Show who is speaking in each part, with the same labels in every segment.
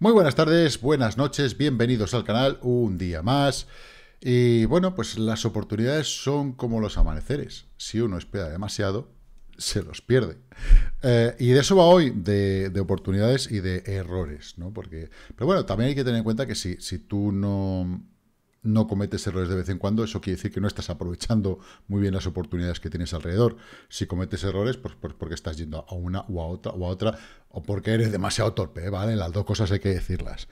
Speaker 1: Muy buenas tardes, buenas noches, bienvenidos al canal un día más. Y bueno, pues las oportunidades son como los amaneceres. Si uno espera demasiado, se los pierde. Eh, y de eso va hoy, de, oportunidades y de errores, ¿no? Porque, pero bueno, también hay que tener en cuenta que si, si tú no no cometes errores de vez en cuando, eso quiere decir que no estás aprovechando muy bien las oportunidades que tienes alrededor. Si cometes errores, pues, pues porque estás yendo a una o a otra o otra, o porque eres demasiado torpe, ¿eh? ¿vale? Las dos cosas hay que decirlas.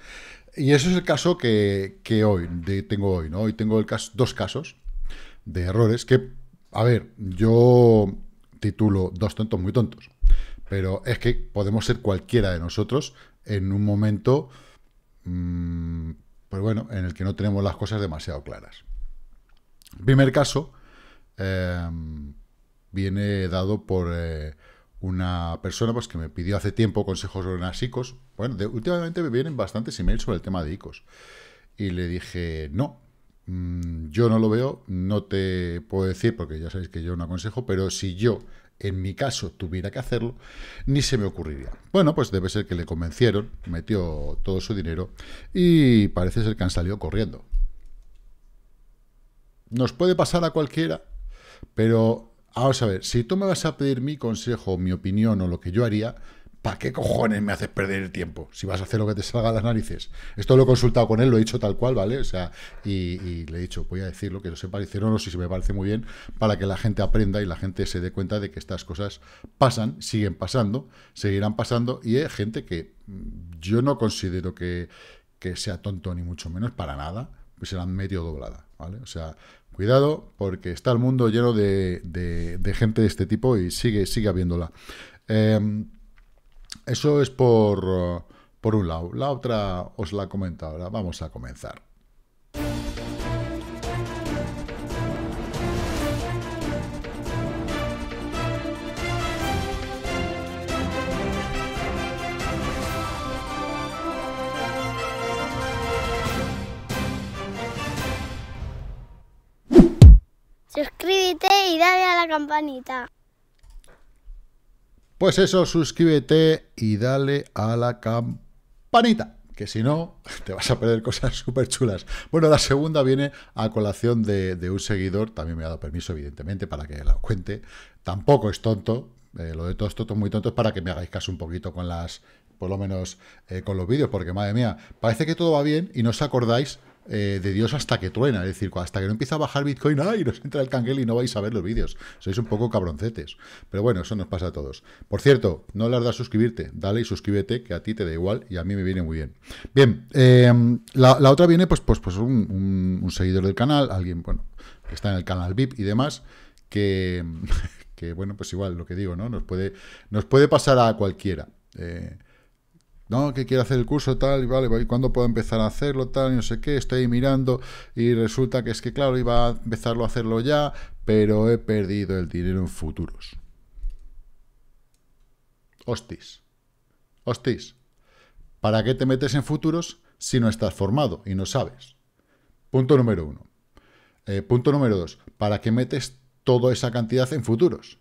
Speaker 1: Y eso es el caso que, hoy tengo hoy, ¿no? Hoy tengo el caso, dos casos de errores que, a ver, yo titulo Dos tontos muy tontos, pero es que podemos ser cualquiera de nosotros en un momento... Mm, pues bueno, en el que no tenemos las cosas demasiado claras. primer caso em, viene dado por eh, una persona pues, que me pidió hace tiempo consejos sobre las ICOs. Bueno, últimamente me vienen bastantes emails sobre el tema de ICOs. Y le dije, no, mm, yo no lo veo, no te puedo decir, porque ya sabéis que yo no aconsejo, pero si yo en mi caso tuviera que hacerlo, ni se me ocurriría. Bueno, pues debe ser que le convencieron, metió todo su dinero y parece ser que han salido corriendo. Nos puede pasar a cualquiera, pero vamos a ver, si tú me vas a pedir mi consejo, mi opinión o lo que yo haría, ¿Para qué cojones me haces perder el tiempo? Si vas a hacer lo que te salga a las narices. Esto lo he consultado con él, lo he dicho tal cual, ¿vale? O sea, y, le he dicho, voy a decir lo que no se parece, no sé si me parece muy bien, para que la gente aprenda y la gente se dé cuenta de que estas cosas pasan, siguen pasando, seguirán pasando, y hay gente que mm, yo no considero que, sea tonto, ni mucho menos, para nada, pues serán medio doblada, ¿vale? O sea, cuidado, porque está el mundo lleno de, gente de este tipo y sigue, sigue habiéndola. Eh, eso es eh, por, un lado. La otra os la comento ahora. Vamos a comenzar. Suscríbete y dale a la campanita. Pues eso, suscríbete y dale a la campanita, que si no, te vas a perder cosas súper chulas. Bueno, la segunda viene a colación de, un seguidor, también me ha dado permiso, evidentemente, para que la cuente. Tampoco es tonto, eh, lo de todos tontos muy tontos, para que me hagáis caso un poquito con las, por lo menos eh, con los vídeos, porque madre mía, parece que todo va bien y no os acordáis eh, de Dios hasta que truena. Es decir, hasta que no empieza a bajar Bitcoin, ¡ay! Nos entra el canguel y no vais a ver los vídeos. Sois un poco cabroncetes. Pero bueno, eso nos pasa a todos. Por cierto, no le suscribirte. Dale y suscríbete, que a ti te da igual y a mí me viene muy bien. Bien, eh, la, otra viene, pues, pues, pues un, seguidor del canal, alguien, bueno, que está en el canal VIP y demás, que, bueno, pues igual, lo que digo, ¿no? Nos puede, nos puede pasar a cualquiera. Eh, no, que quiero hacer el curso tal, y vale, cuándo puedo empezar a hacerlo tal? Y no sé qué, estoy mirando y resulta que es que, claro, iba a empezarlo a hacerlo ya, pero he perdido el dinero en futuros. Hostis. Hostis. ¿Para qué te metes en futuros si no estás formado y no sabes? Punto número uno. Eh, punto número dos. ¿Para qué metes toda esa cantidad en futuros?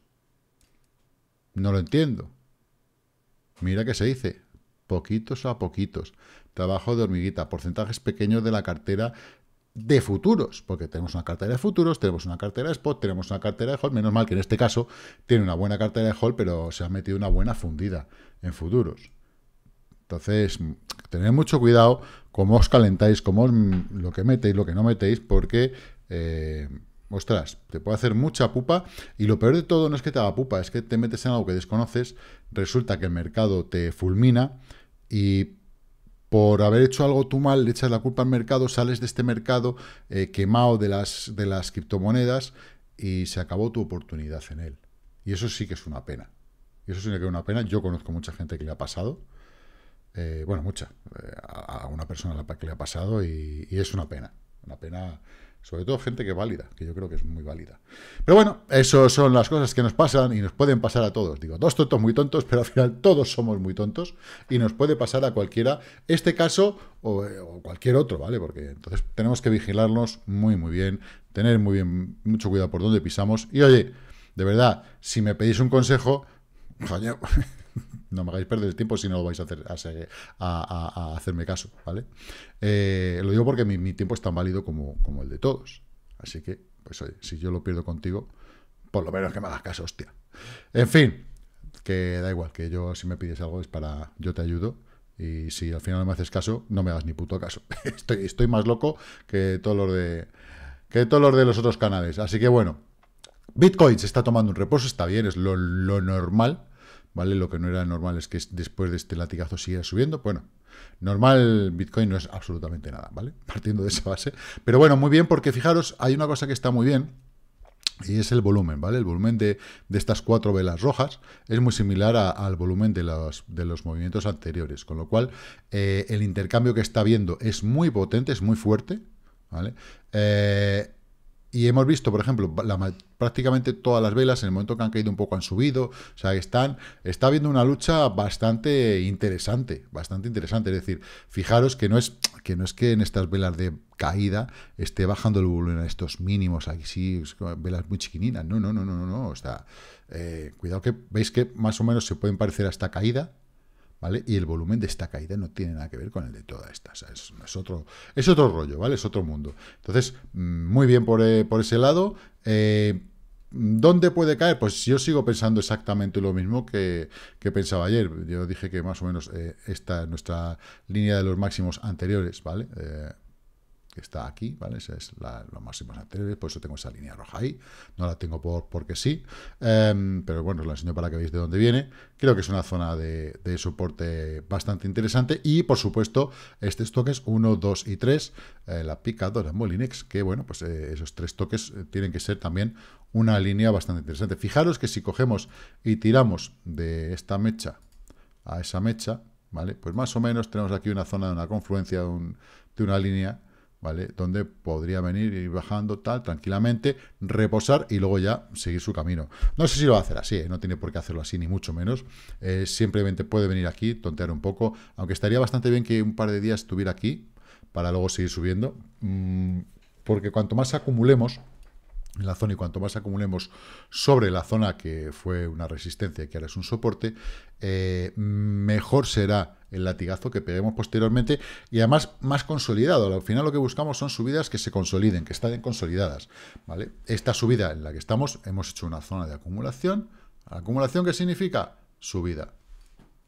Speaker 1: No lo entiendo. Mira qué se dice, poquitos a poquitos. Trabajo de hormiguita, porcentajes pequeños de la cartera de futuros, porque tenemos una cartera de futuros, tenemos una cartera de spot, tenemos una cartera de hold, menos mal que en este caso tiene una buena cartera de hold, pero se ha metido una buena fundida en futuros. Entonces, tened mucho cuidado cómo os calentáis, cómo lo que metéis, lo que no metéis, porque, eh, ostras, te puede hacer mucha pupa y lo peor de todo no es que te haga pupa, es que te metes en algo que desconoces, resulta que el mercado te fulmina y por haber hecho algo tú mal, le echas la culpa al mercado, sales de este mercado eh, quemado de las, de las criptomonedas y se acabó tu oportunidad en él. Y eso sí que es una pena. eso sí que es una pena. Yo conozco mucha gente que le ha pasado. Eh, bueno, mucha. Eh, a, una persona que le ha pasado y, y es una pena. Una pena sobre todo gente que válida, que yo creo que es muy válida. Pero bueno, esas son las cosas que nos pasan y nos pueden pasar a todos. Digo, dos tontos muy tontos, pero al final todos somos muy tontos y nos puede pasar a cualquiera, este caso o, cualquier otro, ¿vale? Porque entonces tenemos que vigilarnos muy, muy bien, tener muy bien, mucho cuidado por dónde pisamos. Y oye, de verdad, si me pedís un consejo, no me hagáis perder el tiempo si no lo vais a hacer a, hacerme caso, ¿vale? Eh, lo digo porque mi, tiempo es tan válido como, el de todos. Así que, pues oye, si yo lo pierdo contigo, por lo menos que me hagas caso, hostia. En fin, que da igual, que yo si me pides algo es para yo te ayudo. Y si al final no me haces caso, no me hagas ni puto caso. estoy, estoy más loco que todos los de. que los de los otros canales. Así que bueno. Bitcoin se está tomando un reposo, está bien, es lo, lo normal. ¿vale? Lo que no era normal es que después de este latigazo siga subiendo. Bueno, normal Bitcoin no es absolutamente nada, ¿vale? Partiendo de esa base. Pero bueno, muy bien, porque fijaros, hay una cosa que está muy bien, y es el volumen, ¿vale? El volumen de, estas cuatro velas rojas es muy similar al volumen de los, de los, movimientos anteriores, con lo cual eh, el intercambio que está viendo es muy potente, es muy fuerte, ¿vale? Eh, y hemos visto, por ejemplo, prácticamente todas las velas en el momento que han caído un poco han subido. O sea, están, está habiendo una lucha bastante interesante, bastante interesante. Es decir, fijaros que no es que, no es en estas velas de caída esté bajando el volumen a estos mínimos, aquí sí, velas muy chiquininas. No, no, no, no, no. O sea, eh, cuidado que veis que más o menos se pueden parecer a esta caída, y el volumen de esta caída no tiene nada que ver con el de toda esta. es, otro, es otro rollo, ¿vale? Es otro mundo. Entonces, mm, muy bien por, eh, ese lado. Eh, ¿Dónde puede caer? Pues yo sigo pensando exactamente lo mismo que, que pensaba ayer. Yo dije que más o menos eh, esta es nuestra línea de los máximos anteriores, ¿vale? que está aquí, ¿vale? Esa es la, máximo anterior, por eso tengo esa línea roja ahí, no la tengo por, porque sí, em, pero bueno, os la enseño para que veáis de dónde viene, creo que es una zona de, soporte bastante interesante y por supuesto, estos toques 1, 2 y 3, eh, la Molinex, que bueno, pues eh, esos tres toques eh, tienen que ser también una línea bastante interesante. Fijaros que si cogemos y tiramos de esta mecha a esa mecha, ¿vale? Pues más o menos tenemos aquí una zona de una confluencia de una línea ¿vale? Donde podría venir, ir bajando, tal, tranquilamente, reposar y luego ya seguir su camino. No sé si lo va a hacer así, ¿eh? no tiene por qué hacerlo así, ni mucho menos. Eh, simplemente puede venir aquí, tontear un poco, aunque estaría bastante bien que un par de días estuviera aquí, para luego seguir subiendo, mm, porque cuanto más acumulemos, en la zona y cuanto más acumulemos sobre la zona que fue una resistencia y que ahora es un soporte, eh, mejor será el latigazo que peguemos posteriormente y además más consolidado. Al final lo que buscamos son subidas que se consoliden, que estén consolidadas. ¿vale? Esta subida en la que estamos hemos hecho una zona de acumulación. ¿Acumulación qué significa? Subida.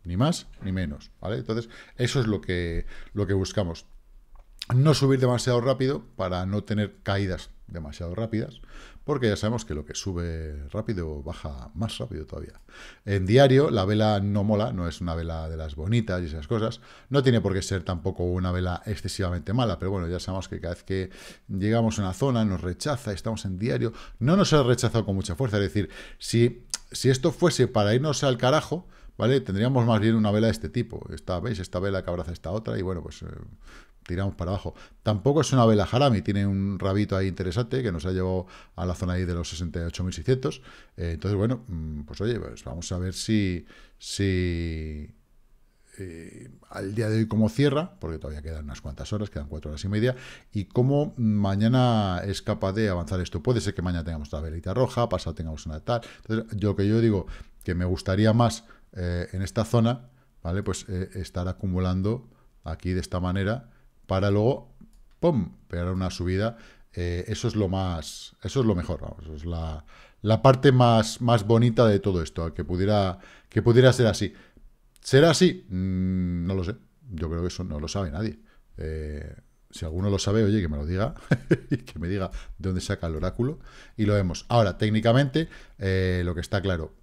Speaker 1: Ni más ni menos. ¿vale? Entonces eso es lo que, lo que buscamos. No subir demasiado rápido para no tener caídas demasiado rápidas, porque ya sabemos que lo que sube rápido baja más rápido todavía. En diario, la vela no mola, no es una vela de las bonitas y esas cosas. No tiene por qué ser tampoco una vela excesivamente mala, pero bueno, ya sabemos que cada vez que llegamos a una zona nos rechaza, estamos en diario, no nos ha rechazado con mucha fuerza. Es decir, si, si esto fuese para irnos al carajo, ¿vale? Tendríamos más bien una vela de este tipo. Esta, ¿veis? Esta vela que abraza esta otra y bueno, pues... Eh, tiramos para abajo. Tampoco es una vela Harami, tiene un rabito ahí interesante que nos ha llevado a la zona ahí de los 68.600. Eh, entonces, bueno, mm, pues oye, pues vamos a ver si, si eh, al día de hoy cómo cierra, porque todavía quedan unas cuantas horas, quedan cuatro horas y media, y cómo mañana es capaz de avanzar esto. Puede ser que mañana tengamos la velita roja, pasado tengamos una tal. Entonces, yo que yo digo que me gustaría más eh, en esta zona, ¿vale? Pues estar acumulando aquí de esta manera para luego, ¡pum!, pegar una subida. Eh, eso es lo más, eso es lo mejor, es la, parte más, más, bonita de todo esto, que pudiera, que pudiera ser así. ¿Será así? Mm, no lo sé, yo creo que eso no lo sabe nadie. Eh, si alguno lo sabe, oye, que me lo diga, y que me diga de dónde saca el oráculo, y lo vemos. Ahora, técnicamente, eh, lo que está claro,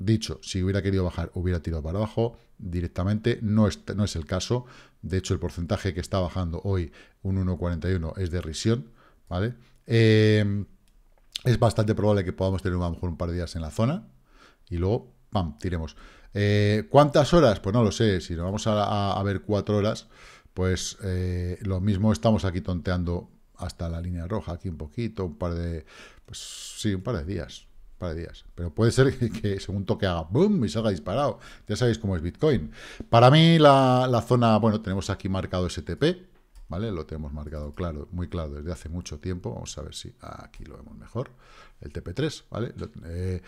Speaker 1: Dicho, si hubiera querido bajar, hubiera tirado para abajo directamente. No es, no es el caso. De hecho, el porcentaje que está bajando hoy, un 1,41, es de risión. ¿vale? Em, es bastante probable que podamos tener a lo mejor un par de días en la zona. Y luego, ¡pam!, tiremos. Eh, ¿Cuántas horas? Pues no lo sé. Si nos vamos a, ver cuatro horas, pues eh, lo mismo estamos aquí tonteando hasta la línea roja, aquí un poquito, un par de... Pues sí, un par de días para de días. Pero puede ser que, según toque haga boom y salga disparado. Ya sabéis cómo es Bitcoin. Para mí la, zona, bueno, tenemos aquí marcado TP, ¿vale? Lo tenemos marcado claro, muy claro desde hace mucho tiempo. Vamos a ver si aquí lo vemos mejor. El TP3, ¿vale? Eh,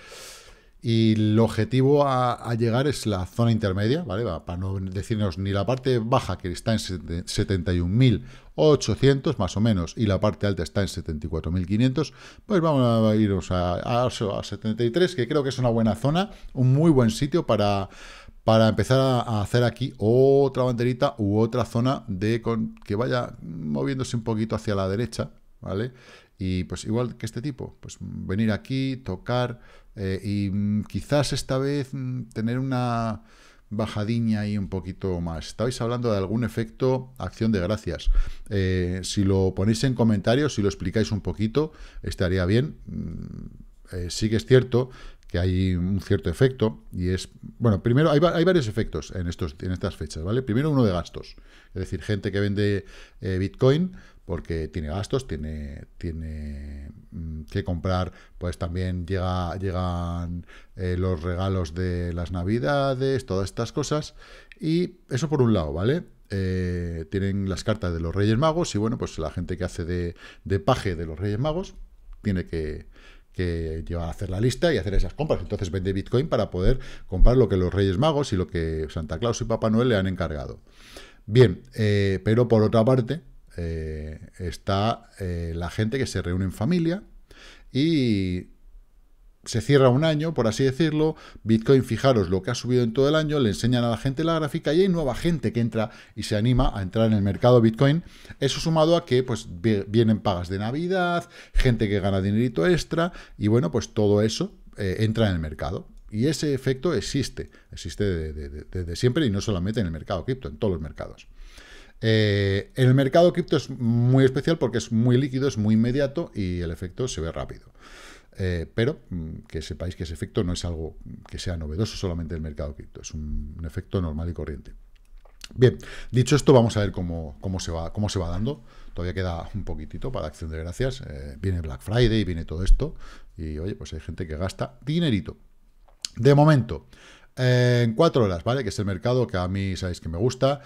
Speaker 1: y el objetivo a, llegar es la zona intermedia, ¿vale? Para no decirnos ni la parte baja, que está en 71.800 más o menos, y la parte alta está en 74.500, pues vamos a irnos a, 73, que creo que es una buena zona, un muy buen sitio para, para empezar a, hacer aquí otra banderita u otra zona de que vaya moviéndose un poquito hacia la derecha, ¿vale? Y pues igual que este tipo, pues venir aquí, tocar eh, y mm, quizás esta vez mm, tener una bajadilla ahí un poquito más. Estabais hablando de algún efecto acción de gracias. Eh, si lo ponéis en comentarios, si lo explicáis un poquito, estaría bien. Mm, eh, sí que es cierto que hay un cierto efecto y es... Bueno, primero hay, varios efectos en, estos, en estas fechas, ¿vale? Primero uno de gastos, es decir, gente que vende Bitcoin porque tiene gastos, tiene, tiene mm, que comprar, pues también llegan eh, los regalos de las navidades, todas estas cosas, y eso por un lado, ¿vale? Eh, tienen las cartas de los Reyes Magos, y bueno, pues la gente que hace de, paje de los Reyes Magos tiene que, que a hacer la lista y hacer esas compras. Entonces vende Bitcoin para poder comprar lo que los Reyes Magos y lo que Santa Claus y Papá Noel le han encargado. Bien, eh, pero por otra parte, eh, está eh, la gente que se reúne en familia y se cierra un año, por así decirlo, Bitcoin, fijaros lo que ha subido en todo el año, le enseñan a la gente la gráfica y hay nueva gente que entra y se anima a entrar en el mercado Bitcoin. Eso sumado a que pues vienen pagas de Navidad, gente que gana dinerito extra y bueno, pues todo eso eh, entra en el mercado. Y ese efecto existe, existe desde siempre y no solamente en el mercado cripto, en todos los mercados. Eh, el mercado cripto es muy especial porque es muy líquido, es muy inmediato y el efecto se ve rápido. Eh, pero mm, que sepáis que ese efecto no es algo que sea novedoso solamente el mercado cripto, es un, efecto normal y corriente. Bien, dicho esto, vamos a ver cómo, se va, cómo se va dando. Todavía queda un poquitito para Acción de Gracias. Eh, viene Black Friday, viene todo esto. Y oye, pues hay gente que gasta dinerito. De momento, en cuatro horas, ¿vale? Que es el mercado que a mí sabéis que me gusta.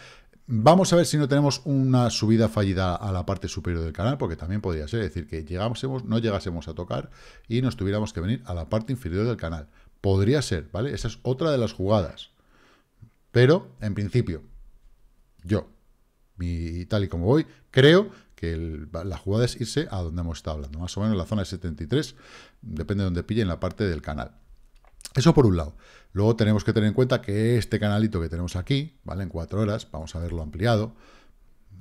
Speaker 1: Vamos a ver si no tenemos una subida fallida a la parte superior del canal, porque también podría ser, es decir, que llegásemos, no llegásemos a tocar y nos tuviéramos que venir a la parte inferior del canal. Podría ser, ¿vale? Esa es otra de las jugadas. Pero, en principio, yo, y tal y como voy, creo que la jugada es irse a donde hemos estado hablando, más o menos la zona de 73, depende de donde pille en la parte del canal. Eso por un lado. Luego tenemos que tener en cuenta que este canalito que tenemos aquí, ¿vale? En cuatro horas, vamos a verlo ampliado,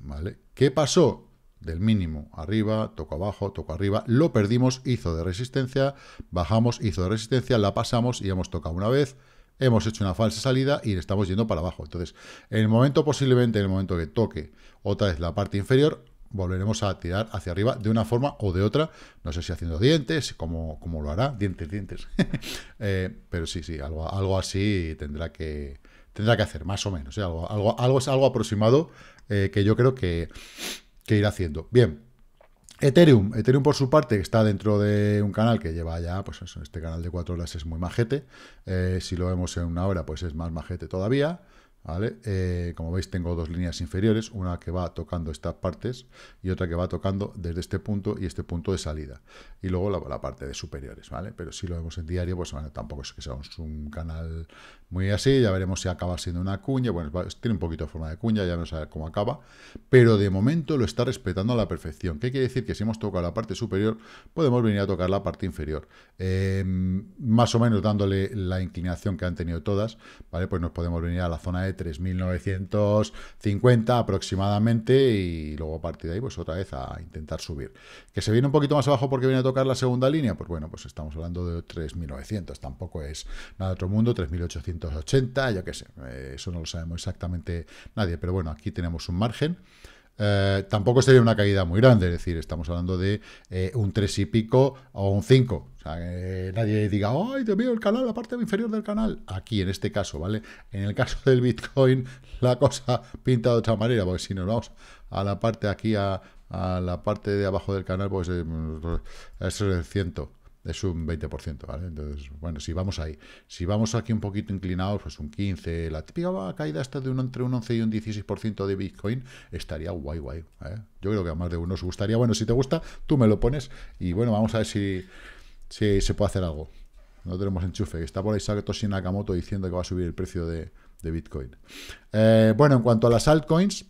Speaker 1: ¿vale? ¿Qué pasó? Del mínimo arriba, toco abajo, toco arriba, lo perdimos, hizo de resistencia, bajamos, hizo de resistencia, la pasamos y hemos tocado una vez, hemos hecho una falsa salida y estamos yendo para abajo. Entonces, en el momento posiblemente, en el momento que toque otra vez la parte inferior, volveremos a tirar hacia arriba de una forma o de otra. No sé si haciendo dientes, cómo, lo hará, dientes, dientes. Eh, pero sí, sí, algo, algo así tendrá que, tendrá que hacer, más o menos. ¿eh? Algo, algo, algo, es algo aproximado eh, que yo creo que, que irá haciendo. Bien. Ethereum, Ethereum por su parte está dentro de un canal que lleva ya, pues eso, este canal de cuatro horas es muy majete, si lo vemos en una hora pues es más majete todavía, ¿vale? Eh, como veis tengo dos líneas inferiores, una que va tocando estas partes y otra que va tocando desde este punto y este punto de salida. Y luego la, parte de superiores, ¿vale? Pero si lo vemos en diario, pues bueno, tampoco es que sea un, canal muy así, ya veremos si acaba siendo una cuña, bueno, tiene un poquito de forma de cuña, ya no saber cómo acaba, pero de momento lo está respetando a la perfección. ¿Qué quiere decir? Que si hemos tocado la parte superior, podemos venir a tocar la parte inferior. Em, más o menos dándole la inclinación que han tenido todas, ¿vale? Pues nos podemos venir a la zona de 3.950 aproximadamente y luego a partir de ahí pues otra vez a intentar subir. Que se viene un poquito más abajo porque viene a tocar la segunda línea, pues bueno, pues estamos hablando de 3.900, tampoco es nada de otro mundo, 3.880, yo que sé, eh, eso no lo sabemos exactamente nadie, pero bueno, aquí tenemos un margen. Eh, tampoco sería una caída muy grande, es decir, estamos hablando de eh, un 3 y pico o un 5. nadie diga, ¡ay, te veo el canal, la parte inferior del canal! Aquí, en este caso, ¿vale? En el caso del Bitcoin, la cosa pinta de otra manera, porque si nos vamos a la parte aquí, a, la parte de abajo del canal, pues eh, eso es el ciento es un 20%, ¿vale? Entonces, bueno, si vamos ahí, si vamos aquí un poquito inclinados, pues un 15, la típica caída hasta de un, entre un 11 y un 16% de Bitcoin, estaría guay, guay. ¿eh? Yo creo que a más de uno os gustaría. Bueno, si te gusta, tú me lo pones y bueno, vamos a ver si, si se puede hacer algo. No tenemos enchufe. Está por ahí Satoshi Nakamoto diciendo que va a subir el precio de, Bitcoin. Eh, bueno, en cuanto a las altcoins...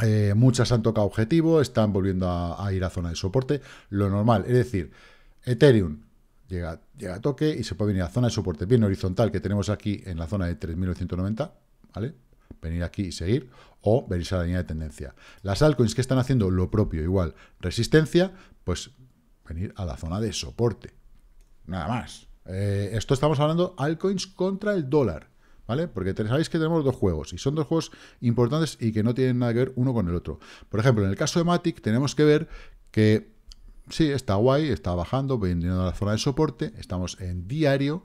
Speaker 1: Eh, muchas han tocado objetivo, están volviendo a ir a zona de soporte, lo normal, es decir, Ethereum llega, llega a toque y se puede venir a la zona de soporte bien horizontal que tenemos aquí en la zona de 3.990, ¿vale? Venir aquí y seguir, o venirse a la línea de tendencia. Las altcoins que están haciendo lo propio, igual, resistencia, pues venir a la zona de soporte. Nada más. Eh, esto estamos hablando altcoins contra el dólar. ¿Vale? Porque sabéis que tenemos dos juegos, y son dos juegos importantes y que no tienen nada que ver uno con el otro. Por ejemplo, en el caso de Matic tenemos que ver que sí, está guay, está bajando, vendiendo a la zona de soporte, estamos en diario,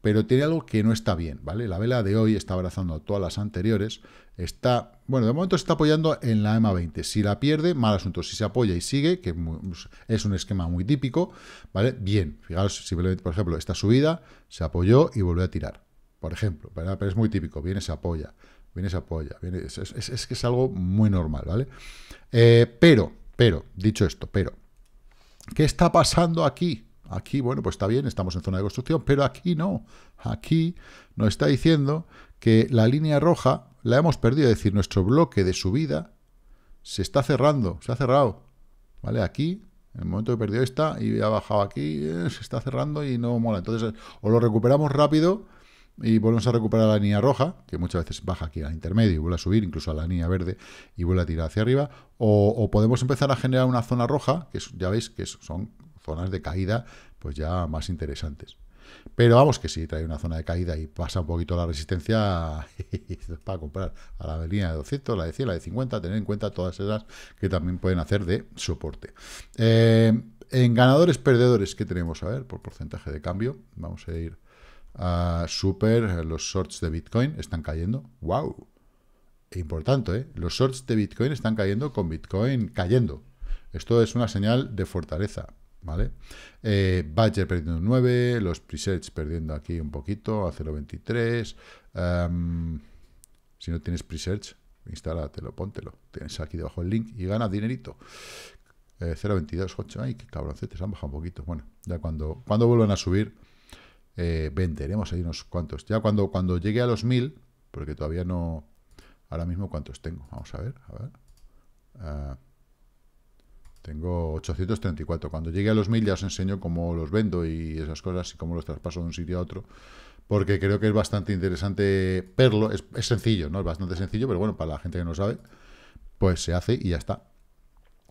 Speaker 1: pero tiene algo que no está bien, ¿vale? La vela de hoy está abrazando a todas las anteriores, está, bueno, de momento se está apoyando en la m 20, si la pierde, mal asunto, si se apoya y sigue, que es pues, un esquema muy típico, ¿vale? Bien, fijaros, simplemente, por ejemplo, esta subida se apoyó y volvió a tirar, por ejemplo, Pero es muy típico, viene, se apoya, viene, se apoya, es, que es, algo muy normal, ¿vale? Eh, pero, pero, dicho esto, pero ¿Qué está pasando aquí? Aquí, bueno, pues está bien, estamos en zona de construcción, pero aquí no. Aquí nos está diciendo que la línea roja la hemos perdido, es decir, nuestro bloque de subida se está cerrando, se ha cerrado. ¿Vale? Aquí, en el momento que perdió esta y ha bajado aquí, eh, se está cerrando y no mola. Entonces, o lo recuperamos rápido y volvemos a recuperar la línea roja, que muchas veces baja aquí al intermedio y vuelve a subir, incluso a la línea verde y vuelve a tirar hacia arriba, o, podemos empezar a generar una zona roja, que ya veis que son zonas de caída pues ya más interesantes. Pero vamos que si trae una zona de caída y pasa un poquito la resistencia para comprar a la línea de 200, la de 100, la de 50, tener en cuenta todas esas que también pueden hacer de soporte. Eh, en ganadores, perdedores, ¿qué tenemos? A ver, por porcentaje de cambio, vamos a ir Super, eh, los shorts de Bitcoin están cayendo. ¡Wow! Importante, ¿eh? Los shorts de Bitcoin están cayendo con Bitcoin cayendo. Esto es una señal de fortaleza, ¿vale? Eh, Badger perdiendo 9, los presets perdiendo aquí un poquito, a 0.23. Em, si no tienes presets, instálatelo, póntelo. Tienes aquí debajo el link y gana dinerito. Eh, 0.22, 8. Ay, qué cabroncetes, han bajado un poquito. Bueno, ya cuando, cuando vuelvan a subir, eh, venderemos ahí unos cuantos. Ya cuando, cuando llegue a los 1000, porque todavía no... Ahora mismo, ¿cuántos tengo? Vamos a ver, a ver. Ah, tengo 834. Cuando llegue a los 1000 ya os enseño cómo los vendo y esas cosas y cómo los traspaso de un sitio a otro. Porque creo que es bastante interesante verlo. Es, es sencillo, ¿no? Es bastante sencillo, pero bueno, para la gente que no sabe, pues se hace y ya está.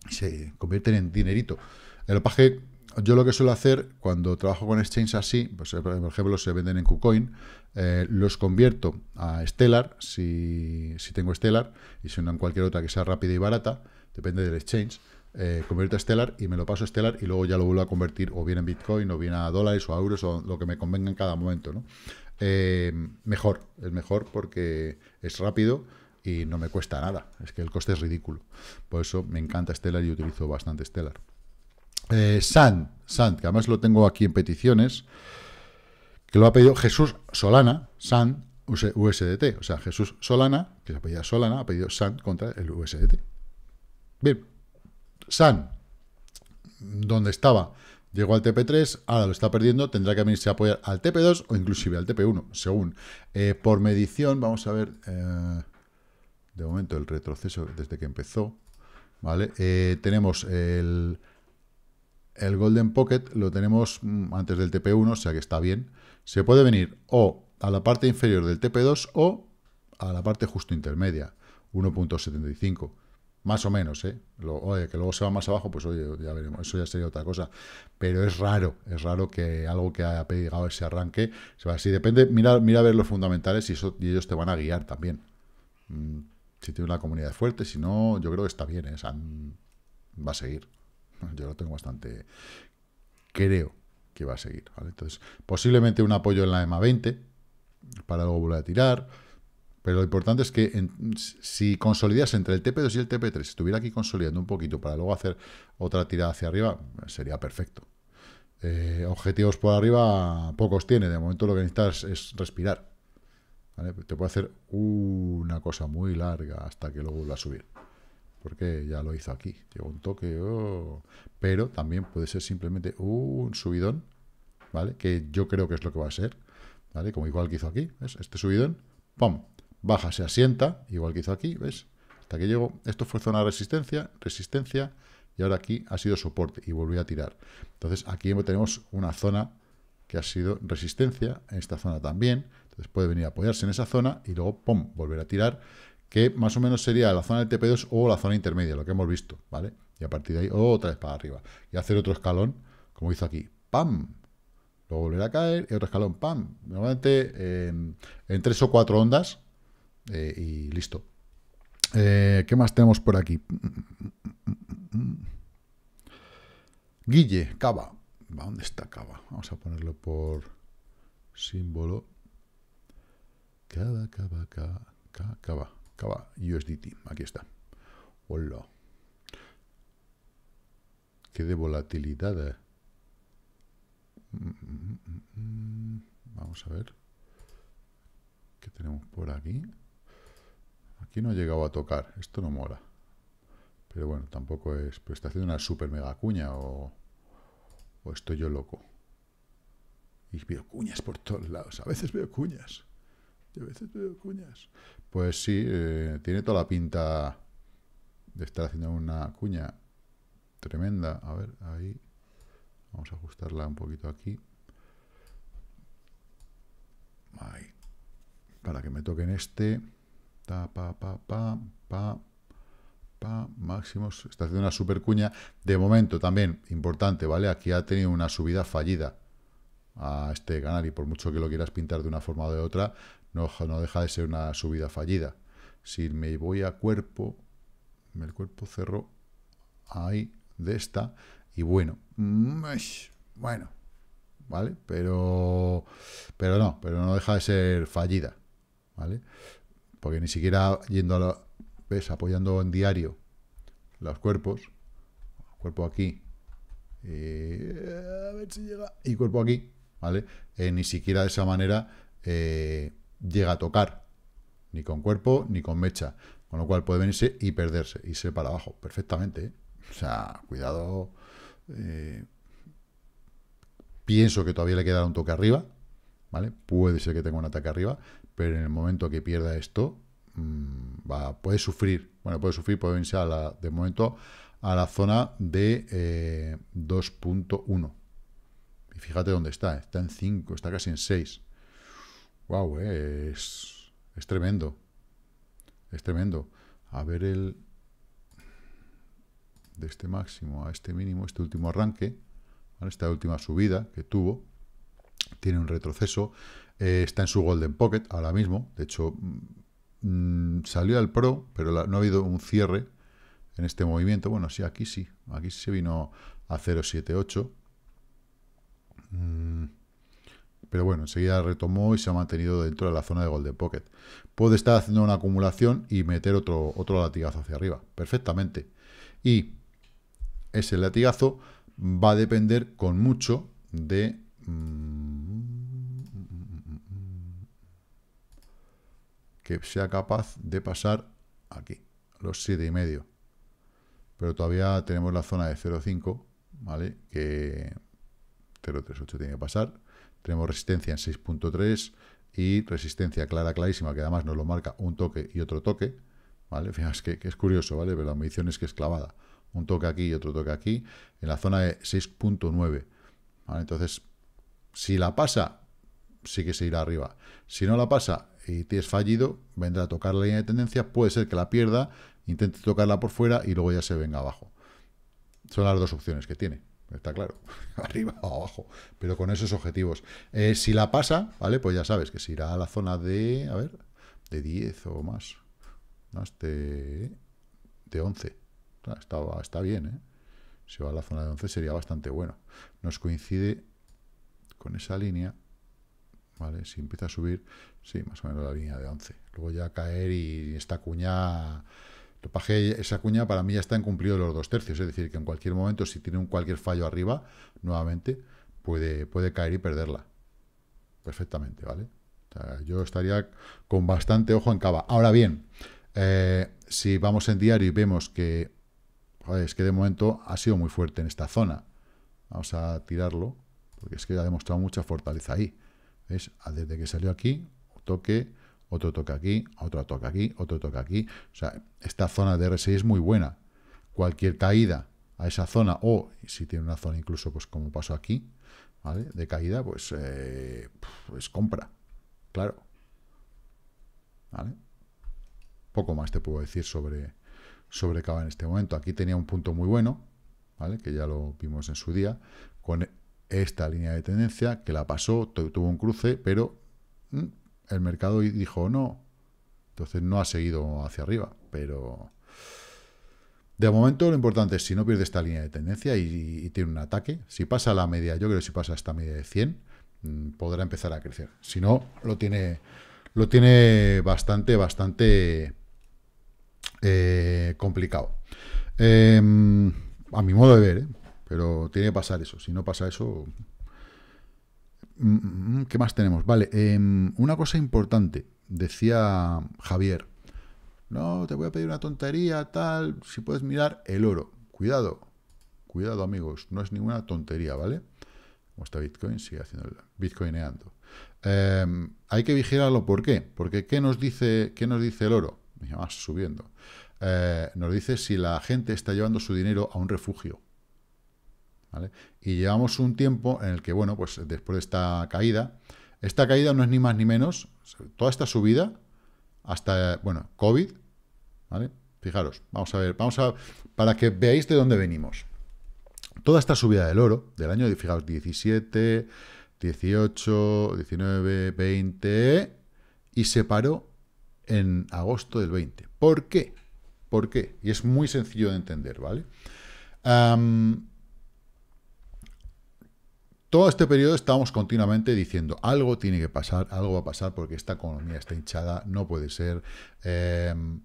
Speaker 1: Se convierten en dinerito. El paje yo lo que suelo hacer cuando trabajo con exchanges así, pues, por ejemplo, se venden en KuCoin, eh, los convierto a Stellar, si, tengo Stellar, y si no en cualquier otra que sea rápida y barata, depende del exchange, eh, convierto a Stellar y me lo paso a Stellar y luego ya lo vuelvo a convertir o bien en Bitcoin o bien a dólares o a euros o lo que me convenga en cada momento. Eh, mejor, es mejor porque es rápido y no me cuesta nada. Es que el coste es ridículo. Por eso me encanta Stellar y utilizo bastante Stellar. Eh, Sand, que además lo tengo aquí en peticiones, que lo ha pedido Jesús Solana, San, USDT. O sea, Jesús Solana, que se apellida Solana, ha pedido San contra el USDT. Bien, San, donde estaba, llegó al TP3, ahora lo está perdiendo, tendrá que venirse a apoyar al TP2 o inclusive al TP1, según. Eh, por medición, vamos a ver, eh, de momento el retroceso desde que empezó, ¿vale? Eh, tenemos el... El Golden Pocket lo tenemos mm, antes del TP1, o sea que está bien. Se puede venir o a la parte inferior del TP2 o a la parte justo intermedia, 1.75. Más o menos, ¿eh? oye, que luego se va más abajo, pues oye, ya veremos, eso ya sería otra cosa. Pero es raro, es raro que algo que haya pegado ese arranque se va así. Depende, mira, mira a ver los fundamentales y, ellos te van a guiar también. Mm, si tiene una comunidad fuerte, si no, yo creo que está bien, ¿eh? Mm, va a seguir. Yo lo tengo bastante... Creo que va a seguir. Entonces, posiblemente un apoyo en la EMA 20 para luego volver a tirar. Pero lo importante es que si consolidas entre el TP2 y el TP3, si estuviera aquí consolidando un poquito para luego hacer otra tirada hacia arriba, sería perfecto. Eh, objetivos por arriba pocos tiene. De momento lo que necesitas es, respirar. Te puede hacer una cosa muy larga hasta que luego vuelva a subir porque ya lo hizo aquí. Llegó un toque, oh, pero también puede ser simplemente un subidón, ¿vale? Que yo creo que es lo que va a ser, ¿vale? Como igual que hizo aquí, ¿ves? Este subidón, ¡pum! Baja, se asienta, igual que hizo aquí, ¿ves? Hasta que llegó, esto fue zona de resistencia, resistencia, y ahora aquí ha sido soporte y volví a tirar. Entonces aquí tenemos una zona que ha sido resistencia, en esta zona también, entonces puede venir a apoyarse en esa zona y luego, ¡pum!, volver a tirar que más o menos sería la zona del TP2 o la zona intermedia, lo que hemos visto, ¿vale? Y a partir de ahí, otra vez para arriba. Y hacer otro escalón, como hizo aquí, ¡pam! Luego volverá a caer y otro escalón, ¡pam! Normalmente en tres o cuatro ondas eh, y listo. Eh, ¿Qué más tenemos por aquí? Guille, Cava. ¿Dónde está Cava? Vamos a ponerlo por símbolo. Cava, Cava, Cava, Cava. Acaba USDT, aquí está. Hola. Qué de volatilidad. Eh. Vamos a ver. ¿Qué tenemos por aquí? Aquí no ha llegado a tocar. Esto no mola. Pero bueno, tampoco es... Pero está haciendo una super mega cuña o... O estoy yo loco. Y veo cuñas por todos lados. A veces veo cuñas cuñas. Pues sí, eh, tiene toda la pinta de estar haciendo una cuña tremenda. A ver, ahí. Vamos a ajustarla un poquito aquí. Para que me toquen este. pa, pa, pa, pa, pa, máximos. Está haciendo una super cuña. De momento, también, importante, ¿vale? Aquí ha tenido una subida fallida a este canal y por mucho que lo quieras pintar de una forma o de otra, no, deja de ser una subida fallida. Si me voy a cuerpo, el cuerpo cerró ahí de esta. Y bueno, mm, bueno, ¿vale? Pero, pero no, pero no deja de ser fallida, ¿vale? Porque ni siquiera yendo a la, ¿ves? Apoyando en diario los cuerpos, cuerpo aquí, eh, a ver si llega, y cuerpo aquí, ¿vale? Eh, ni siquiera de esa manera eh, llega a tocar, ni con cuerpo ni con mecha, con lo cual puede venirse y perderse, y irse para abajo, perfectamente. ¿eh? O sea, cuidado. Eh, pienso que todavía le queda un toque arriba, ¿vale? Puede ser que tenga un ataque arriba, pero en el momento que pierda esto, mm, puede sufrir. Bueno, puede sufrir, puede venirse de momento a la zona de 2.1. Eh, y fíjate dónde está, está en 5, está casi en 6. Wow, eh, es, tremendo. Es tremendo. A ver el... De este máximo a este mínimo, este último arranque, esta última subida que tuvo, tiene un retroceso, eh, está en su golden pocket ahora mismo, de hecho mm, salió al pro, pero no ha habido un cierre en este movimiento, bueno, sí, aquí sí, aquí sí se vino a 0.78, mmm, pero bueno, enseguida retomó y se ha mantenido dentro de la zona de Golden Pocket. Puede estar haciendo una acumulación y meter otro, otro latigazo hacia arriba, perfectamente. Y ese latigazo va a depender con mucho de... Mm, que sea capaz de pasar aquí, los 7,5. Pero todavía tenemos la zona de 0,5, ¿vale? Que 0,38 tiene que pasar. Tenemos resistencia en 6.3 y resistencia clara, clarísima, que además nos lo marca un toque y otro toque. ¿Vale? Fijaos que, es curioso, ¿vale? Pero la medición es que es clavada. Un toque aquí y otro toque aquí, en la zona de 6.9. Entonces, si la pasa, sí que se irá arriba. Si no la pasa y tienes fallido, vendrá a tocar la línea de tendencia, puede ser que la pierda, intente tocarla por fuera y luego ya se venga abajo. Son las dos opciones que tiene. Está claro, arriba o abajo, pero con esos objetivos. Eh, si la pasa, ¿vale? Pues ya sabes que se irá a la zona de, a ver, de 10 o más. Más de, de 11. está, bien, ¿eh? Si va a la zona de 11 sería bastante bueno. Nos coincide con esa línea, ¿vale? Si empieza a subir, sí, más o menos la línea de 11. Luego ya caer y esta cuña paje esa cuña para mí ya está en cumplido los dos tercios, es decir, que en cualquier momento, si tiene un cualquier fallo arriba, nuevamente puede, puede caer y perderla. Perfectamente, ¿vale? yo estaría con bastante ojo en cava. Ahora bien, eh, si vamos en diario y vemos que es que de momento ha sido muy fuerte en esta zona, vamos a tirarlo, porque es que ha demostrado mucha fortaleza ahí. ¿Ves? Desde que salió aquí, toque otro toca aquí, otro toca aquí, otro toca aquí. O sea, esta zona de RSI es muy buena. Cualquier caída a esa zona, o si tiene una zona incluso pues como pasó aquí, ¿vale? De caída, pues eh, es compra, claro. ¿Vale? Poco más te puedo decir sobre, sobre Cava en este momento. Aquí tenía un punto muy bueno, ¿vale? Que ya lo vimos en su día, con esta línea de tendencia que la pasó, tuvo un cruce, pero... Mm, el mercado dijo no, entonces no ha seguido hacia arriba, pero... De momento lo importante es si no pierde esta línea de tendencia y, tiene un ataque, si pasa la media, yo creo que si pasa esta media de 100, mm, podrá empezar a crecer. Si no, lo tiene, lo tiene bastante, bastante eh, complicado. Em, a mi modo de ver, ¿eh? pero tiene que pasar eso. Si no pasa eso, Mm, mm, mm, ¿Qué más tenemos? Vale, em, una cosa importante, decía Javier. No, te voy a pedir una tontería, tal. Si puedes mirar el oro. Cuidado, cuidado amigos, no es ninguna tontería, ¿vale? Como está Bitcoin, sigue haciendo bitcoineando. Em, hay que vigilarlo, ¿por qué? Porque ¿qué nos dice, nos dice el oro? subiendo. Eh, nos dice si la gente está llevando su dinero a un refugio. Y llevamos un tiempo en el que, bueno, pues después de esta caída, esta caída no es ni más ni menos, toda esta subida, hasta, bueno, COVID, ¿vale? Fijaros, vamos a ver, vamos a, para que veáis de dónde venimos. Toda esta subida del oro, del año, fijaos, 17, 18, 19, 20, y se paró en agosto del 20. ¿Por qué? ¿Por qué? Y es muy sencillo de entender, ¿vale? todo este periodo estamos continuamente diciendo algo tiene que pasar, algo va a pasar porque esta economía está hinchada, no puede ser. Em,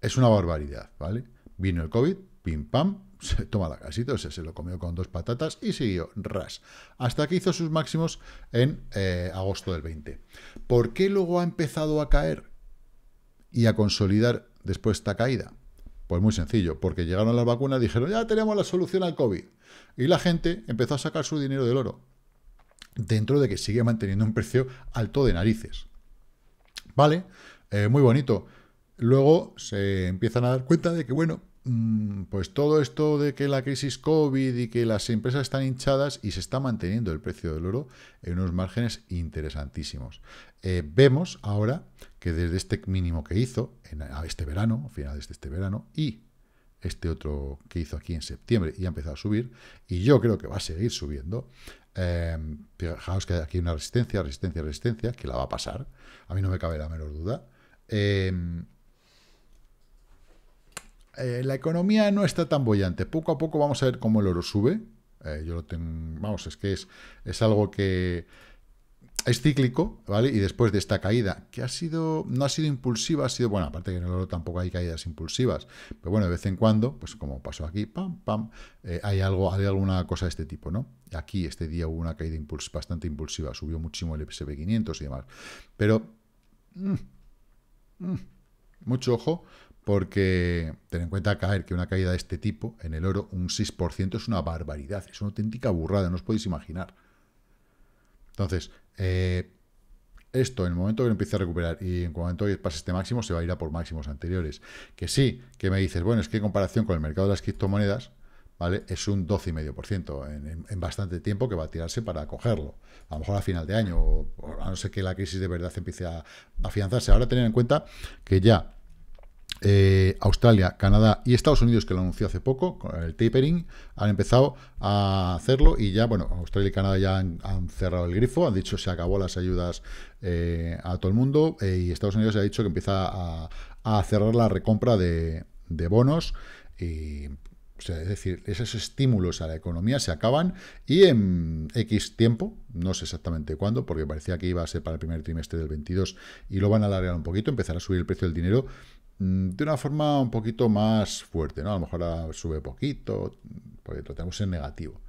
Speaker 1: es una barbaridad, ¿vale? Vino el COVID, pim pam, se toma la casita, se lo comió con dos patatas y siguió, ras. Hasta que hizo sus máximos en eh, agosto del 20. ¿Por qué luego ha empezado a caer y a consolidar después esta caída? Pues muy sencillo, porque llegaron las vacunas, dijeron, ya tenemos la solución al COVID. Y la gente empezó a sacar su dinero del oro, dentro de que sigue manteniendo un precio alto de narices. ¿Vale? Eh, muy bonito. Luego se empiezan a dar cuenta de que, bueno, mm, pues todo esto de que la crisis COVID y que las empresas están hinchadas y se está manteniendo el precio del oro en unos márgenes interesantísimos. Eh, vemos ahora que desde este mínimo que hizo en este verano, finales de este verano, y este otro que hizo aquí en septiembre y ha empezado a subir, y yo creo que va a seguir subiendo. Eh, fijaos que aquí hay una resistencia, resistencia, resistencia, que la va a pasar, a mí no me cabe la menor duda. Eh, eh, la economía no está tan bollante, poco a poco vamos a ver cómo el oro sube, yo lo tengo, vamos, es que es algo que es cíclico, ¿vale? Y después de esta caída, que ha sido, no ha sido impulsiva, ha sido, bueno, aparte que en el oro tampoco hay caídas impulsivas, pero bueno, de vez en cuando, pues como pasó aquí, pam, pam, eh, hay algo, hay alguna cosa de este tipo, ¿no? Aquí este día hubo una caída bastante impulsiva, subió muchísimo el S&P 500 y demás, pero mm, mm, mucho ojo, porque ten en cuenta caer que una caída de este tipo en el oro, un 6% es una barbaridad, es una auténtica burrada, no os podéis imaginar. Entonces, eh, esto, en el momento que lo empiece a recuperar y en cuanto momento que pase este máximo, se va a ir a por máximos anteriores. Que sí, que me dices, bueno, es que en comparación con el mercado de las criptomonedas, ¿vale? Es un 12,5% en, en bastante tiempo que va a tirarse para cogerlo. A lo mejor a final de año, a no sé que la crisis de verdad empiece a afianzarse. Ahora tener en cuenta que ya eh, Australia, Canadá y Estados Unidos, que lo anunció hace poco, con el tapering, han empezado a hacerlo y ya, bueno, Australia y Canadá ya han, cerrado el grifo, han dicho se acabó las ayudas eh, a todo el mundo eh, y Estados Unidos ha dicho que empieza a, cerrar la recompra de, bonos y es decir, esos estímulos a la economía se acaban y en X tiempo, no sé exactamente cuándo, porque parecía que iba a ser para el primer trimestre del 22 y lo van a alargar un poquito, empezar a subir el precio del dinero Mm, de una forma un poquito más fuerte, ¿no? A lo mejor sube poquito, porque lo tenemos en negativo.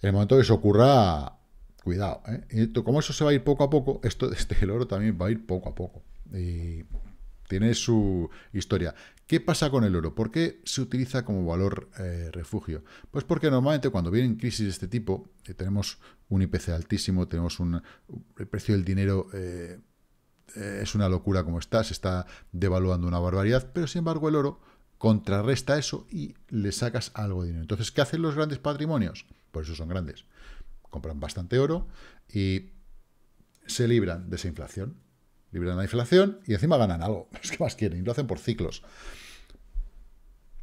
Speaker 1: En el momento que eso ocurra, cuidado, ¿eh? como eso se va a ir poco a poco, esto este el oro también va a ir poco a poco. Y tiene su historia. ¿Qué pasa con el oro? ¿Por qué se utiliza como valor eh, refugio? Pues porque normalmente cuando vienen crisis de este tipo, eh, tenemos un IPC altísimo, tenemos un, el precio del dinero eh, eh, es una locura como está, se está devaluando una barbaridad, pero sin embargo el oro contrarresta eso y le sacas algo de dinero. Entonces, ¿qué hacen los grandes patrimonios? Por pues eso son grandes. Compran bastante oro y se libran de esa inflación. Libran la inflación y encima ganan algo. Es que más quieren y lo hacen por ciclos.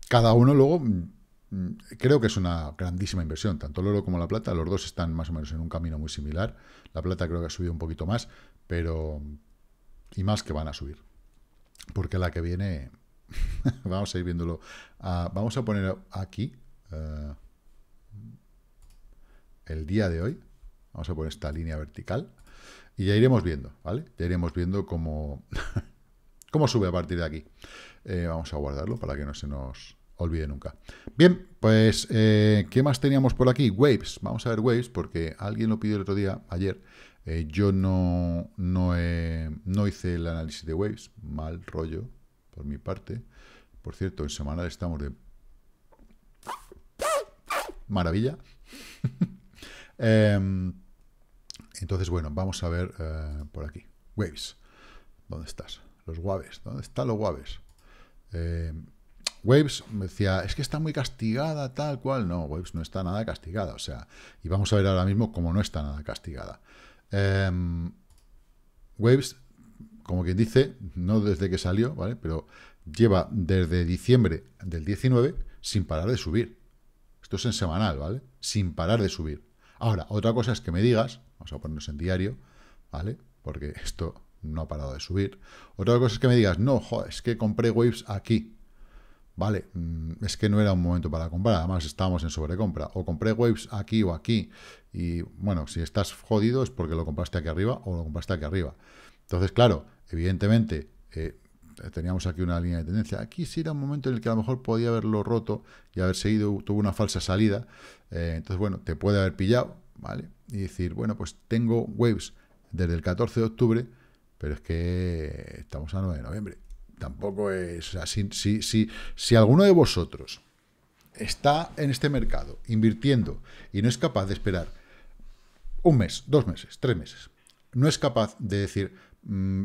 Speaker 1: Cada uno luego mm, mm, creo que es una grandísima inversión. Tanto el oro como la plata, los dos están más o menos en un camino muy similar. La plata creo que ha subido un poquito más, pero, y más que van a subir. Porque la que viene, vamos a ir viéndolo. Ah, vamos a poner aquí eh, el día de hoy. Vamos a poner esta línea vertical. Y ya iremos viendo, ¿vale? Ya iremos viendo cómo, cómo sube a partir de aquí. Eh, vamos a guardarlo para que no se nos olvide nunca. Bien, pues, eh, ¿qué más teníamos por aquí? Waves. Vamos a ver Waves porque alguien lo pidió el otro día, ayer. Eh, yo no, hice el análisis de waves, mal rollo por mi parte. Por cierto, en semanal estamos de maravilla. Em, entonces, bueno, vamos a ver eh, por aquí. Waves, ¿dónde estás? Los waves, ¿dónde están los waves? Em, waves me decía, es que está muy castigada, tal cual. No, Waves no está nada castigada. O sea, y vamos a ver ahora mismo cómo no está nada castigada. Em, Waves, como quien dice, no desde que salió, ¿vale? Pero lleva desde diciembre del 19 sin parar de subir. Esto es en semanal, ¿vale? Sin parar de subir. Ahora, otra cosa es que me digas, vamos a ponernos en diario, ¿vale? Porque esto no ha parado de subir. Otra cosa es que me digas, no, joder, es que compré Waves aquí. Vale, mm, es que no era un momento para comprar, además estábamos en sobrecompra. O compré Waves aquí o aquí. Y bueno, si estás jodido es porque lo compraste aquí arriba o lo compraste aquí arriba. Entonces, claro, evidentemente, eh, teníamos aquí una línea de tendencia. Aquí sí era un momento en el que a lo mejor podía haberlo roto y haber seguido tuvo una falsa salida. Eh, entonces, bueno, te puede haber pillado, ¿vale? Y decir, bueno, pues tengo waves desde el 14 de octubre, pero es que estamos a 9 de noviembre. Tampoco es así. si, si, alguno de vosotros está en este mercado invirtiendo y no es capaz de esperar un mes, dos meses, tres meses, no es capaz de decir mm,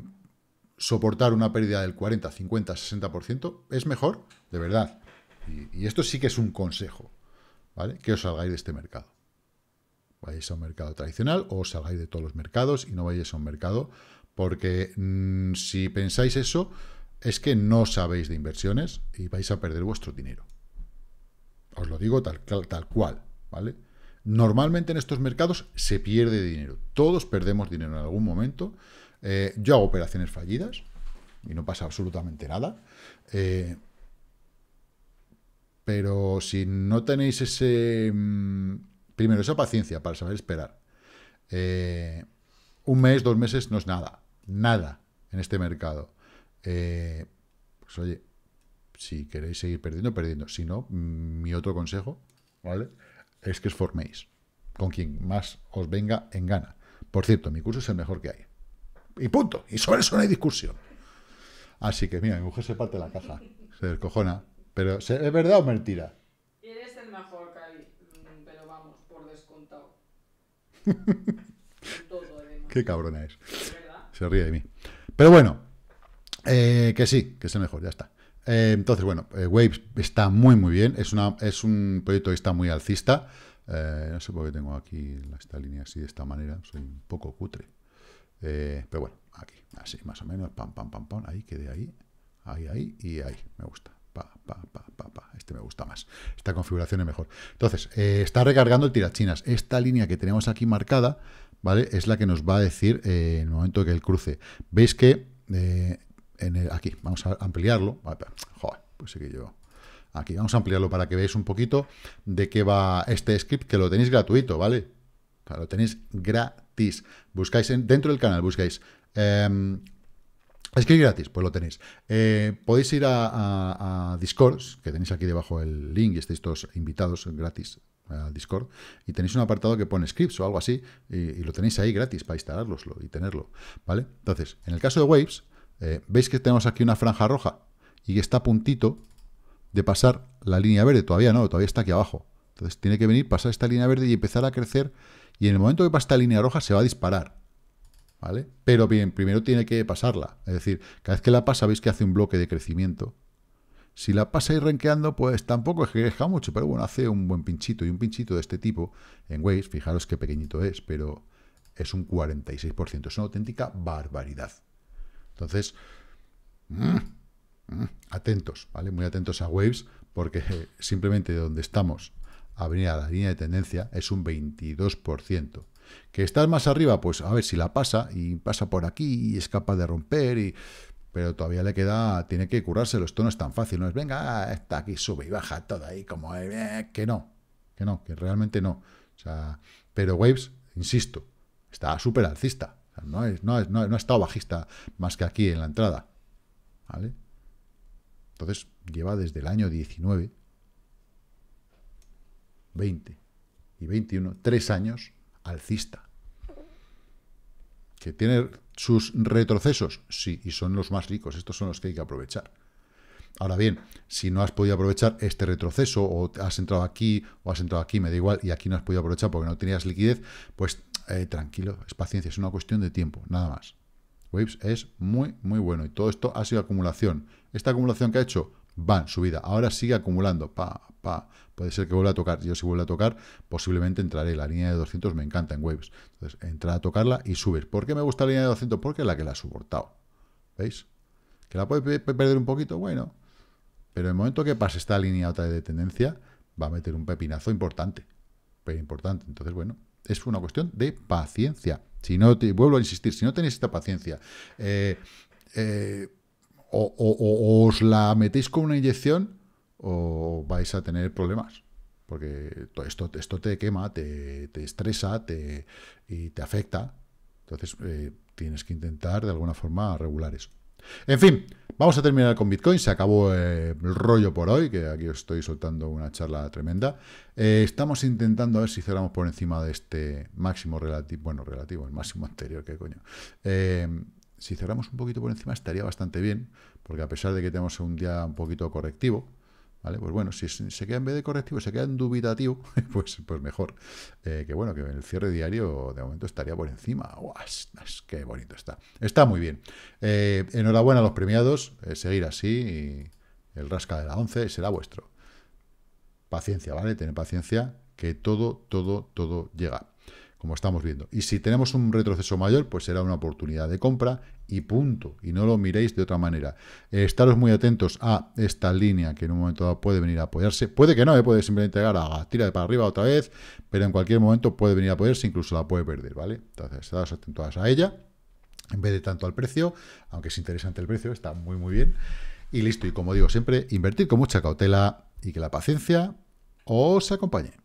Speaker 1: soportar una pérdida del 40, 50, 60%, es mejor, de verdad. Y, esto sí que es un consejo, ¿vale? Que os salgáis de este mercado. Vayáis a un mercado tradicional o os salgáis de todos los mercados y no vayáis a un mercado, porque mm, si pensáis eso, es que no sabéis de inversiones y vais a perder vuestro dinero. Os lo digo tal, tal, cual, ¿vale? Normalmente en estos mercados se pierde dinero. Todos perdemos dinero en algún momento. Eh, yo hago operaciones fallidas y no pasa absolutamente nada. Eh, pero si no tenéis ese... Mm, primero, esa paciencia para saber esperar. Eh, un mes, dos meses no es nada. Nada en este mercado. Eh, pues oye, si queréis seguir perdiendo, perdiendo. Si no, mm, mi otro consejo, ¿vale? Es que os forméis con quien más os venga en gana. Por cierto, mi curso es el mejor que hay. Y punto. Y sobre eso no hay discusión. Así que, mira, mi mujer se parte la caja. Se descojona. Pero, ¿es verdad o mentira? Eres el mejor, hay mm, Pero vamos, por descontado. Todo, Qué cabrona es. ¿Es se ríe de mí. Pero bueno, eh, que sí, que es el mejor, ya está. Eh, entonces, bueno, eh, Waves está muy, muy bien. Es, una, es un proyecto que está muy alcista. no sé por qué tengo aquí esta línea así de esta manera. Soy un poco cutre. pero bueno, aquí, así más o menos. Pam, pam, pam, pam. Ahí quedé ahí. Ahí, ahí y ahí. Me gusta. Pa, pa, pa, este me gusta más. Esta configuración es mejor. Entonces, está recargando el tirachinas. Esta línea que tenemos aquí marcada, ¿vale? Es la que nos va a decir en el momento que el cruce. Veis que aquí, vamos a ampliarlo. pues sí que yo... Aquí, vamos a ampliarlo para que veáis un poquito de qué va este script, que lo tenéis gratuito, ¿vale? lo tenéis gratis. Buscáis en, dentro del canal, buscáis... Em, script gratis, pues lo tenéis. Eh, podéis ir a, Discord, que tenéis aquí debajo el link y estáis todos invitados gratis al Discord, y tenéis un apartado que pone scripts o algo así, y, lo tenéis ahí gratis para instalarlo y tenerlo, ¿vale? Entonces, en el caso de Waves, eh, ¿Veis que tenemos aquí una franja roja? Y que está a puntito de pasar la línea verde. Todavía no, todavía está aquí abajo. Entonces tiene que venir, pasar esta línea verde y empezar a crecer. Y en el momento que pasa esta línea roja se va a disparar. ¿Vale? Pero bien, primero tiene que pasarla. Es decir, cada vez que la pasa, veis que hace un bloque de crecimiento. Si la pasa y renqueando, pues tampoco es que deja mucho, pero bueno, hace un buen pinchito. Y un pinchito de este tipo en Waze, fijaros qué pequeñito es, pero es un 46%. Es una auténtica barbaridad. Entonces, mm, mm, atentos, ¿vale? Muy atentos a Waves, porque simplemente de donde estamos a venir a la línea de tendencia es un 22%. ¿Que estás más arriba? Pues a ver si la pasa y pasa por aquí y es capaz de romper y... Pero todavía le queda, tiene que curarse esto no es tan fácil, no es, venga, está aquí, sube y baja todo ahí, como, eh, eh", que no, que no, que realmente no. O sea, pero Waves, insisto, está súper alcista, no, es, no, es, no, ha estado bajista más que aquí en la entrada. ¿Vale? Entonces, lleva desde el año 19, 20 y 21, tres años alcista. Que tiene sus retrocesos, sí, y son los más ricos, estos son los que hay que aprovechar. Ahora bien, si no has podido aprovechar este retroceso, o has entrado aquí, o has entrado aquí, me da igual, y aquí no has podido aprovechar porque no tenías liquidez, pues eh, tranquilo, es paciencia, es una cuestión de tiempo, nada más. Waves es muy, muy bueno. Y todo esto ha sido acumulación. Esta acumulación que ha hecho, van, subida. Ahora sigue acumulando, pa, pa. Puede ser que vuelva a tocar. Yo si vuelve a tocar, posiblemente entraré. La línea de 200 me encanta en Waves. Entonces, entra a tocarla y subir ¿Por qué me gusta la línea de 200? Porque es la que la ha soportado. ¿Veis? ¿Que la puede perder un poquito? Bueno. Pero en el momento que pase esta línea otra de tendencia, va a meter un pepinazo importante. Pero importante. Entonces, bueno, es una cuestión de paciencia. Si no te, vuelvo a insistir, si no tenéis esta paciencia, eh, eh, o, os la metéis con una inyección o vais a tener problemas. Porque esto, esto te quema, te, estresa y te afecta. Entonces eh, tienes que intentar de alguna forma regular eso. En fin, Vamos a terminar con Bitcoin, se acabó eh, el rollo por hoy, que aquí os estoy soltando una charla tremenda. Eh, estamos intentando a ver si cerramos por encima de este máximo relativo, bueno, relativo, el máximo anterior, qué coño. Eh, si cerramos un poquito por encima estaría bastante bien, porque a pesar de que tenemos un día un poquito correctivo, pues bueno, si se queda en vez de correctivo, se queda en dubitativo, pues, pues mejor. Eh, que bueno, que el cierre diario de momento estaría por encima. ¡Qué bonito está! Está muy bien. Eh, enhorabuena a los premiados. Eh, seguir así. Y el rasca de la 11 será vuestro. Paciencia, ¿vale? Tener paciencia, que todo, todo, todo llega como estamos viendo. Y si tenemos un retroceso mayor, pues será una oportunidad de compra y punto. Y no lo miréis de otra manera. Eh, estaros muy atentos a esta línea que en un momento dado puede venir a apoyarse. Puede que no, eh, puede simplemente llegar a tira de para arriba otra vez, pero en cualquier momento puede venir a apoyarse, incluso la puede perder, ¿vale? Entonces, estaros atentos a ella, en vez de tanto al precio, aunque es interesante el precio, está muy, muy bien. Y listo, y como digo siempre, invertir con mucha cautela y que la paciencia os acompañe.